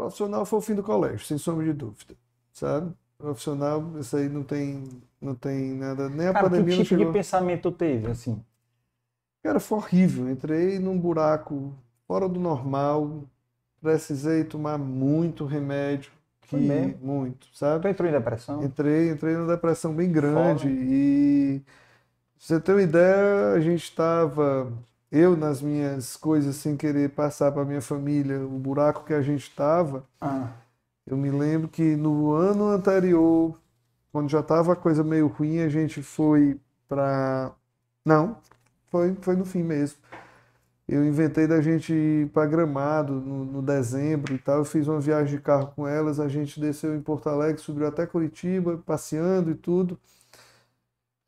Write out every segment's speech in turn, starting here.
Profissional foi o fim do colégio, sem sombra de dúvida, sabe? Profissional, isso aí não tem, não tem nada, nem a Cara, pandemia que tipo chegou... de pensamento teve, assim? Cara, foi horrível. Entrei num buraco fora do normal, precisei tomar muito remédio, que muito, sabe? Tu entrou em depressão? Entrei, entrei numa depressão bem grande Fome. e pra você ter uma ideia, a gente estava eu nas minhas coisas sem querer passar para minha família o buraco que a gente estava. Ah. Eu me lembro que no ano anterior, quando já estava a coisa meio ruim, a gente foi para não, foi foi no fim mesmo. Eu inventei da gente ir para Gramado no, no, dezembro e tal. Eu fiz uma viagem de carro com elas. A gente desceu em Porto Alegre, subiu até Curitiba, passeando e tudo.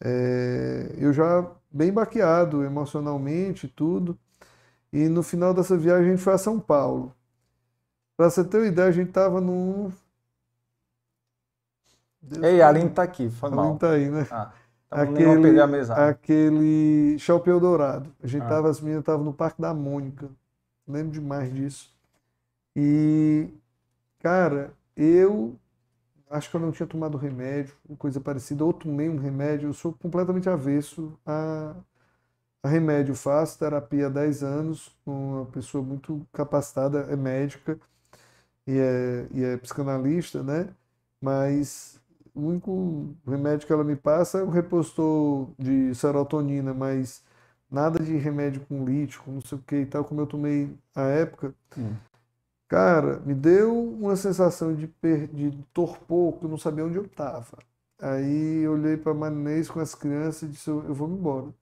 É, eu já bem baqueado emocionalmente tudo. E no final dessa viagem a gente foi a São Paulo. Para você ter uma ideia, a gente estava num. Deus Ei, a Aline tá aqui, foi a mal. Aline está aí, né? Ah, então aquele, a mesa. aquele Chapéu Dourado. A gente ah. as meninas estavam no Parque da Mônica. Lembro demais disso. E, cara, eu acho que eu não tinha tomado remédio, coisa parecida, ou tomei um remédio, eu sou completamente avesso a, a remédio. Faço terapia há 10 anos, uma pessoa muito capacitada, é médica e é, e é psicanalista, né? Mas o único remédio que ela me passa é o repostor de serotonina, mas nada de remédio com lítio, não sei o que e tal, como eu tomei à época. Hum. Cara, me deu uma sensação de, per... de torpor, que eu não sabia onde eu estava. Aí eu olhei para Manês com as crianças e disse: Eu vou me embora.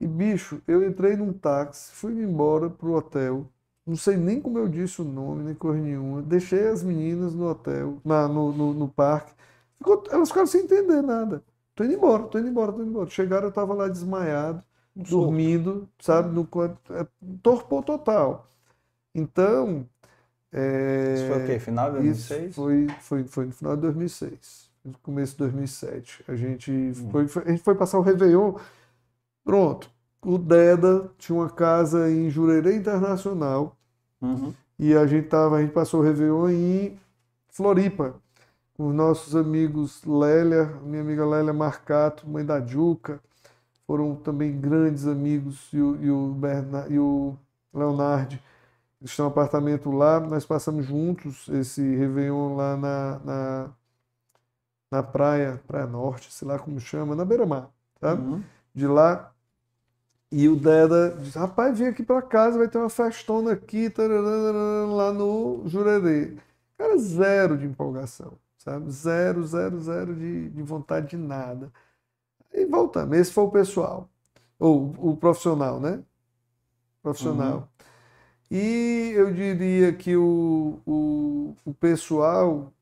E bicho, eu entrei num táxi, fui me embora pro hotel. Não sei nem como eu disse o nome, nem coisa nenhuma. Deixei as meninas no hotel, na, no, no, no parque. Ficou... elas ficaram sem entender nada. Tô indo embora, tô indo embora, tô indo embora. Chegaram, eu tava lá desmaiado, um dormindo, sabe? No, é, torpor total. Então. É, isso foi o quê? Final de 2006? Isso foi, foi, foi no final de 2006, no começo de 2007. A gente, hum. foi, foi, a gente foi passar o Réveillon. Pronto. O Deda tinha uma casa em Jureira Internacional. Uhum. E a gente, tava, a gente passou o Réveillon em Floripa, com os nossos amigos Lélia, minha amiga Lélia Marcato, mãe da Juca, foram também grandes amigos, e o, e o, Bernard, e o Leonardo eles têm um apartamento lá, nós passamos juntos esse Réveillon lá na, na, na praia, Praia Norte, sei lá como chama, na beira-mar, tá? Uhum. De lá. E o Deda diz, rapaz, vem aqui para casa, vai ter uma festona aqui, lá no Jurerê. Cara, zero de empolgação, sabe? Zero, zero, zero de, de vontade de nada. E voltamos, esse foi o pessoal, ou o profissional, né? Profissional. Uhum. E eu diria que o, o, o pessoal,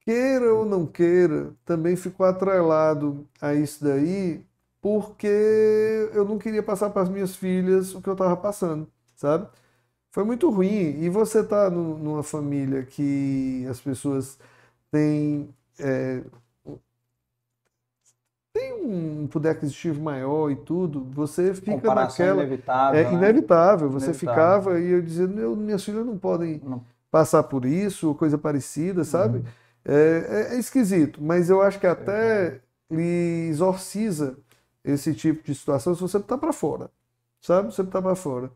queira ou não queira, também ficou atrelado a isso daí, porque eu não queria passar para as minhas filhas o que eu estava passando, sabe? Foi muito ruim. E você está numa família que as pessoas têm é, tem um poder aquisitivo maior e tudo, você fica Comparação naquela. Inevitável, é né? inevitável. Você inevitável. ficava e eu dizia, meu, minhas filhas não podem não. passar por isso, coisa parecida, sabe? Uhum. É, é, é, esquisito, mas eu acho que é até é. lhe exorciza esse tipo de situação se você tá para fora, sabe? Se Você tá para fora.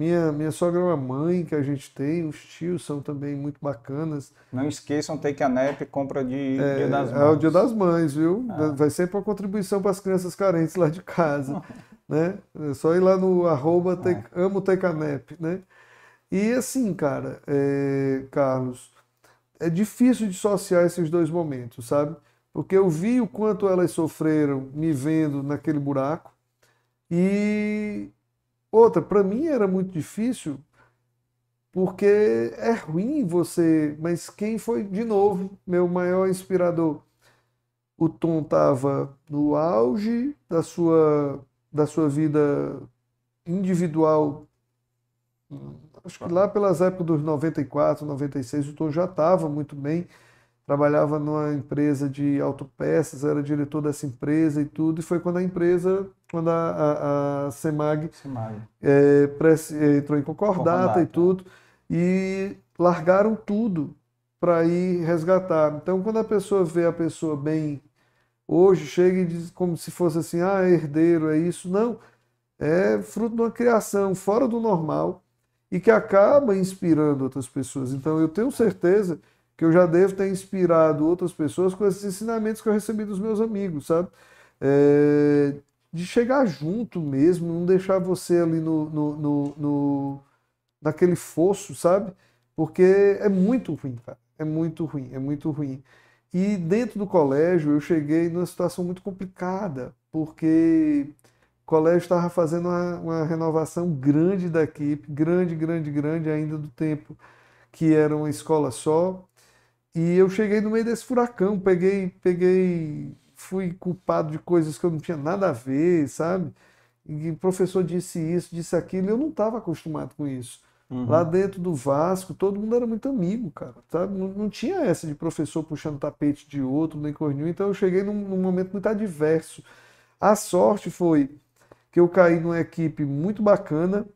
Minha, minha sogra é uma mãe que a gente tem, os tios são também muito bacanas. Não esqueçam ter que a NEP compra de é, Dia das Mães. É o Dia das Mães, viu? Ah. Vai sempre uma contribuição para as crianças carentes lá de casa. né? É só ir lá no arroba te, é. amo Tecanep, né? E assim, cara, é, Carlos, é difícil dissociar esses dois momentos, sabe? Porque eu vi o quanto elas sofreram me vendo naquele buraco e Outra, para mim era muito difícil, porque é ruim você. Mas quem foi, de novo, meu maior inspirador? O Tom estava no auge da sua, da sua vida individual. Acho que lá pelas épocas dos 94, 96, o Tom já estava muito bem trabalhava numa empresa de autopeças, era diretor dessa empresa e tudo, e foi quando a empresa, quando a, a, a CEMAG, CEMAG. É, press, é, entrou em concordata, concordata, e tudo, e largaram tudo para ir resgatar. Então, quando a pessoa vê a pessoa bem hoje, chega e diz como se fosse assim, ah, herdeiro, é isso. Não, é fruto de uma criação fora do normal e que acaba inspirando outras pessoas. Então, eu tenho certeza que eu já devo ter inspirado outras pessoas com esses ensinamentos que eu recebi dos meus amigos, sabe? É, de chegar junto mesmo, não deixar você ali no, no, no, no, naquele fosso, sabe? Porque é muito ruim, cara. É muito ruim, é muito ruim. E dentro do colégio eu cheguei numa situação muito complicada, porque o colégio estava fazendo uma, uma renovação grande da equipe, grande, grande, grande ainda do tempo que era uma escola só. E eu cheguei no meio desse furacão, peguei, peguei, fui culpado de coisas que eu não tinha nada a ver, sabe? E o professor disse isso, disse aquilo, e eu não estava acostumado com isso. Uhum. Lá dentro do Vasco, todo mundo era muito amigo, cara, sabe? Não, não tinha essa de professor puxando tapete de outro, nem cornil, então eu cheguei num, num momento muito adverso. A sorte foi que eu caí numa equipe muito bacana,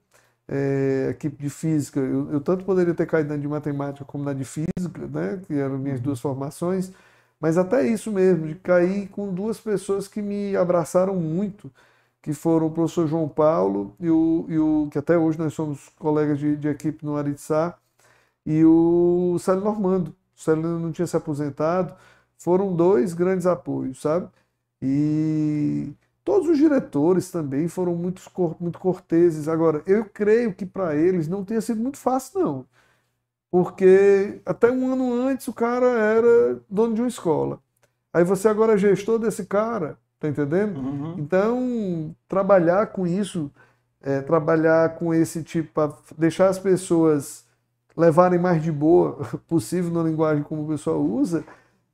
é, equipe de física, eu, eu, tanto poderia ter caído na de matemática como na de física, né, que eram minhas uhum. duas formações, mas até isso mesmo, de cair com duas pessoas que me abraçaram muito, que foram o professor João Paulo, e o, e o que até hoje nós somos colegas de, de equipe no Aritsá, e o Célio Normando. O Célio não tinha se aposentado, foram dois grandes apoios, sabe? E Todos os diretores também foram muito, muito corteses. Agora, eu creio que para eles não tenha sido muito fácil, não. Porque até um ano antes o cara era dono de uma escola. Aí você agora é gestor desse cara, tá entendendo? Uhum. Então, trabalhar com isso, é, trabalhar com esse tipo, deixar as pessoas levarem mais de boa possível na linguagem como o pessoal usa,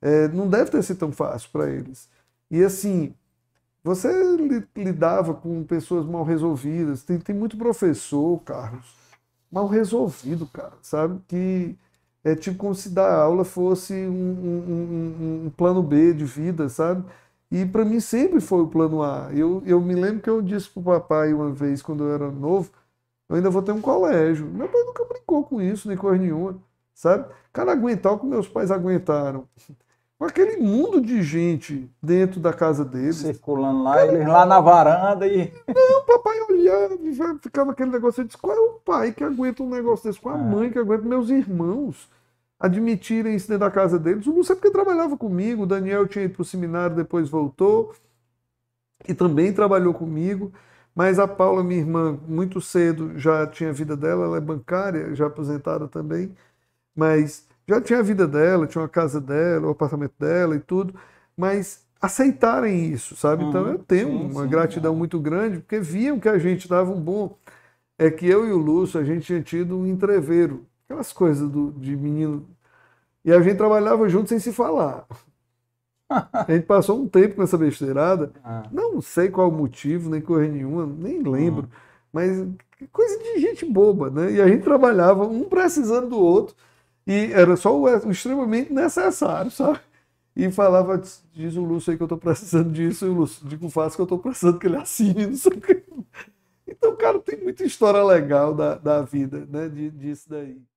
é, não deve ter sido tão fácil para eles. E assim, você lidava com pessoas mal resolvidas. Tem, tem muito professor, Carlos, mal resolvido, cara, sabe? Que é tipo como se dar aula fosse um, um, um, um plano B de vida, sabe? E para mim sempre foi o plano A. Eu, eu me lembro que eu disse pro papai uma vez, quando eu era novo, eu ainda vou ter um colégio. Meu pai nunca brincou com isso, nem coisa nenhuma, sabe? Cara, aguentar o que meus pais aguentaram aquele mundo de gente dentro da casa deles. Circulando lá, eles lá na varanda e. Não, papai olhando, ficava aquele negócio. Eu disse: qual é o pai que aguenta um negócio desse? Qual é a é. mãe que aguenta? Meus irmãos admitirem isso dentro da casa deles. O Lúcio é porque trabalhava comigo, o Daniel tinha ido para o seminário, depois voltou, e também trabalhou comigo. Mas a Paula, minha irmã, muito cedo já tinha a vida dela, ela é bancária, já aposentada também. Mas já tinha a vida dela, tinha uma casa dela, o um apartamento dela e tudo, mas aceitarem isso, sabe? então eu uhum. tenho sim, uma sim, gratidão é. muito grande, porque viam que a gente dava um bom. É que eu e o Lúcio, a gente tinha tido um entreveiro, aquelas coisas do, de menino. E a gente trabalhava junto sem se falar. A gente passou um tempo com essa besteirada, ah. não sei qual motivo, nem coisa nenhuma, nem lembro, uhum. mas coisa de gente boba, né? E a gente trabalhava um precisando do outro e era só o extremamente necessário, sabe? E falava, diz o Lúcio aí que eu estou precisando disso, e o Lúcio, digo, faço que eu estou precisando que ele assine, não sei o que. Então, cara, tem muita história legal da, da vida, né, disso daí.